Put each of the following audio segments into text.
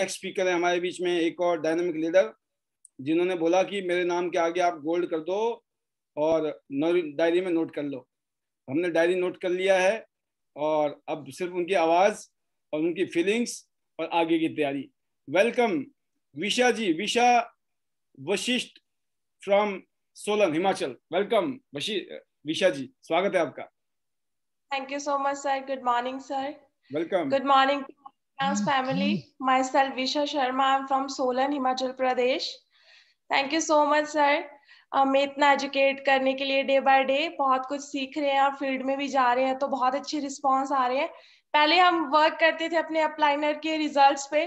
Next speaker है हमारे बीच में एक और डायनामिक लीडर जिन्होंने बोला कि मेरे नाम के आगे आप गोल्ड कर दो और डायरी में नोट कर लो हमने डायरी नोट कर लिया है और अब सिर्फ उनकी आवाज़ और उनकी फीलिंग्स और आगे की तैयारी welcome Visha ji Visha Vashishtha from Solan Himachal welcome Visha ji स्वागत है आपका thank you so much sir good morning sir welcome good morning Thanks, family. Myself, Visha Sharma. I'm from Solan, Himachal Pradesh. Thank you so much, sir. हमें इतना एजुकेट करने के लिए डे बाय डे बहुत कुछ सीख रहे हैं और फील्ड में भी जा रहे हैं तो बहुत अच्छे रिस्पॉन्स आ रहे हैं पहले हम वर्क करते थे अपने अपलाइनर के रिजल्ट्स पे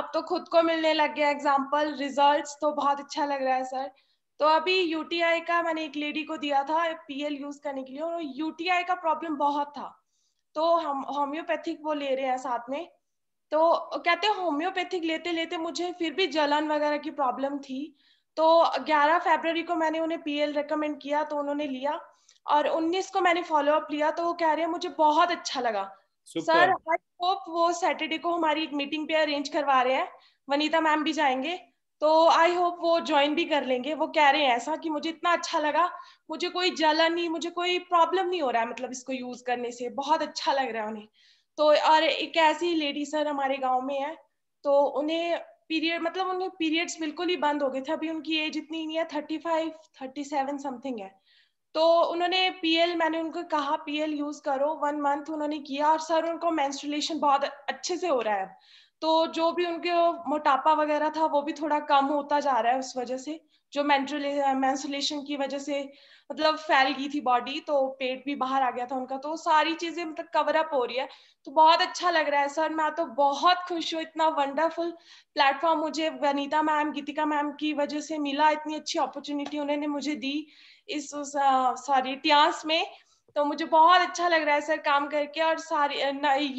अब तो खुद को मिलने लग गया एग्जाम्पल रिजल्ट्स तो बहुत अच्छा लग रहा है सर तो अभी यूटीआई का मैंने एक लेडी को दिया था पी यूज करने के लिए और यूटीआई का प्रॉब्लम बहुत था तो हम होम्योपैथिक वो ले रहे हैं साथ में तो कहते होम्योपैथिक लेते लेते मुझे फिर भी जलन वगैरह की प्रॉब्लम थी तो 11 फरवरी को मैंने उन्हें पीएल रेकमेंड किया तो उन्होंने लिया और 19 को मैंने फॉलो अप लिया तो वो कह रहे हैं मुझे बहुत अच्छा लगा सर आई होप वो सैटरडे को हमारी एक मीटिंग पे अरेंज करवा रहे हैं वनीता मैम भी जाएंगे तो आई होप वो ज्वाइन भी कर लेंगे वो कह रहे हैं ऐसा कि मुझे इतना अच्छा लगा मुझे कोई जलन नहीं मुझे कोई प्रॉब्लम नहीं हो रहा है मतलब इसको यूज करने से बहुत अच्छा लग रहा है उन्हें तो और एक ऐसी लेडी सर हमारे गांव में है तो उन्हें पीरियड मतलब उन्हें पीरियड्स बिल्कुल ही बंद हो गए थे अभी उनकी एज इतनी नहीं है thirty five thirty seven something है तो उन्होंने पीएल मैंने उनको कहा पीएल यूज करो वन मंथ उन्होंने किया और सर उनको मेंस्ट्रुलेशन बहुत अच्छे से हो रहा है तो जो भी उनके मोटापा वगैरह था वो भी थोड़ा कम होता जा रहा है उस वजह से जो मैंसुलेशन uh, की वजह से मतलब फैल गई थी बॉडी तो पेट भी बाहर आ गया था उनका तो सारी चीजें मतलब कवर अप हो रही है तो बहुत अच्छा लग रहा है सर मैं तो बहुत खुश हूँ इतना वंडरफुल प्लेटफॉर्म मुझे वनीता मैम गीतिका मैम की वजह से मिला इतनी अच्छी अपॉर्चुनिटी उन्होंने मुझे दी इस सॉरी इतिहास में तो मुझे बहुत अच्छा लग रहा है सर काम करके और सारी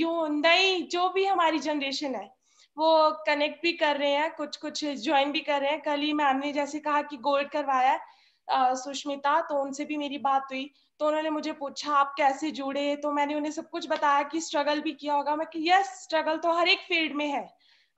यू नई जो भी हमारी जनरेशन है वो कनेक्ट भी कर रहे हैं कुछ कुछ ज्वाइन भी कर रहे हैं कल ही मैम ने जैसे कहा कि गोल्ड करवाया है सुष्मिता तो उनसे भी मेरी बात हुई तो उन्होंने मुझे पूछा आप कैसे जुड़े तो मैंने उन्हें सब कुछ बताया कि स्ट्रगल भी किया होगा मैं कि यस स्ट्रगल तो हर एक फील्ड में है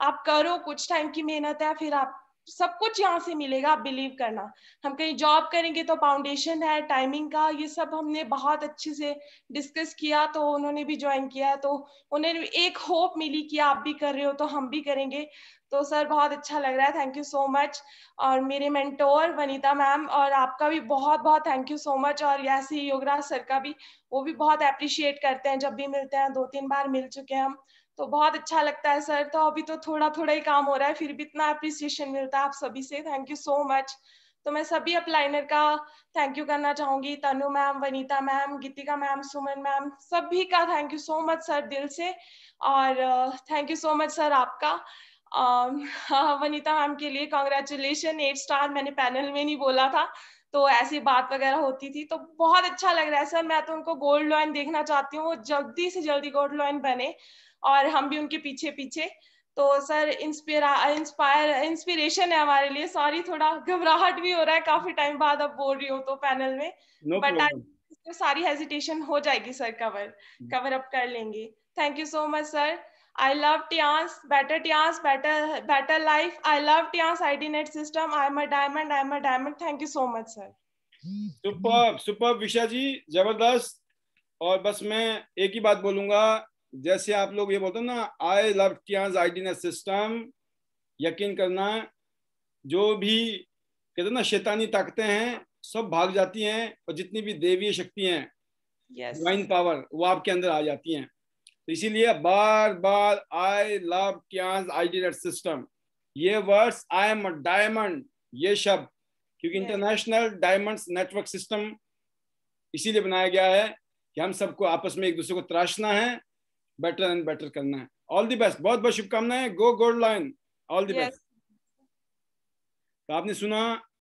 आप करो कुछ टाइम की मेहनत है फिर आप सब कुछ यहाँ से मिलेगा आप बिलीव करना हम कहीं जॉब करेंगे तो फाउंडेशन है टाइमिंग का ये सब हमने बहुत अच्छे से डिस्कस किया तो उन्होंने भी ज्वाइन किया तो उन्हें एक होप मिली कि आप भी कर रहे हो तो हम भी करेंगे तो सर बहुत अच्छा लग रहा है थैंक यू सो मच और मेरे मेंटोर वनीता मैम और आपका भी बहुत बहुत थैंक यू सो मच और ऐसे योगराज सर का भी वो भी बहुत अप्रिशिएट करते हैं जब भी मिलते हैं दो तीन बार मिल चुके हैं हम तो बहुत अच्छा लगता है सर तो अभी तो थोड़ा थोड़ा ही काम हो रहा है फिर भी इतना अप्रिसिएशन मिलता है आप सभी से थैंक यू सो मच तो मैं सभी अपलाइनर का थैंक यू करना चाहूंगी Tanu ma'am Vanita ma'am Geetika ma'am Suman ma'am सभी का thank you so much sir दिल से और thank you so much sir आपका um, हाँ, वनीता मैम के लिए कॉन्ग्रेचुलेशन एट स्टार मैंने पैनल में नहीं बोला था तो ऐसी बात वगैरह होती थी तो बहुत अच्छा लग रहा है सर मैं तो उनको गोल्ड लॉइन देखना चाहती हूँ वो जल्दी से जल्दी गोल्ड लॉइन बने और हम भी उनके पीछे पीछे तो सर इंस्पिरा इंस्पायर इंस्पिरेशन है हमारे लिए सॉरी थोड़ा घबराहट भी हो रहा है काफी टाइम बाद अब बोल रही हो तो पैनल में no बट तो सारी हेजिटेशन हो जाएगी सर कवर कवर अप कर लेंगे thank you so much sir I love TIANS, better TIANS, better better life. I love TIANS IDNet system. I'm a diamond. I'm a diamond. Thank you so much, sir. Super super Visha ji जबरदस्त और बस मैं एक ही बात बोलूंगा जैसे आप लोग ये बोलते हो ना आई लव टियांज आइडिना सिस्टम यकीन करना जो भी कहते ना शैतानी ताकतें हैं सब भाग जाती हैं और जितनी भी देवीय शक्ति है डिवाइन yes. पावर वो आपके अंदर आ जाती हैं तो इसीलिए बार बार I love the ideal system ये वर्ड्स आई एम डायमंड ये शब्द क्योंकि इंटरनेशनल डायमंड नेटवर्क सिस्टम इसीलिए बनाया गया है कि हम सबको आपस में एक दूसरे को तराशना है बेटर एंड बेटर करना है ऑल दी बेस्ट बहुत बहुत शुभकामनाएं go gold line all the best तो आपने सुना